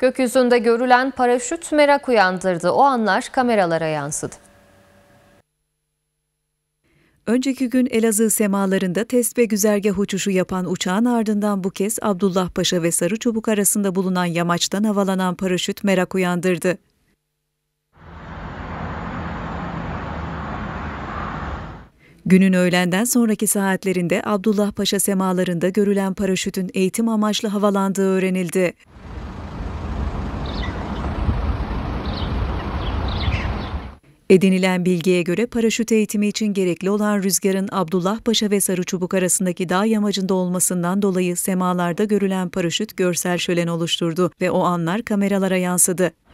Gökyüzünde görülen paraşüt merak uyandırdı. O anlar kameralara yansıdı. Önceki gün Elazığ semalarında test ve güzergah uçuşu yapan uçağın ardından bu kez Abdullah Paşa ve sarı çubuk arasında bulunan yamaçtan havalanan paraşüt merak uyandırdı. Günün öğlenden sonraki saatlerinde Abdullah Paşa semalarında görülen paraşütün eğitim amaçlı havalandığı öğrenildi. Edinilen bilgiye göre paraşüt eğitimi için gerekli olan rüzgarın Abdullah Paşa ve Sarıçubuk arasındaki dağ yamacında olmasından dolayı semalarda görülen paraşüt görsel şölen oluşturdu ve o anlar kameralara yansıdı.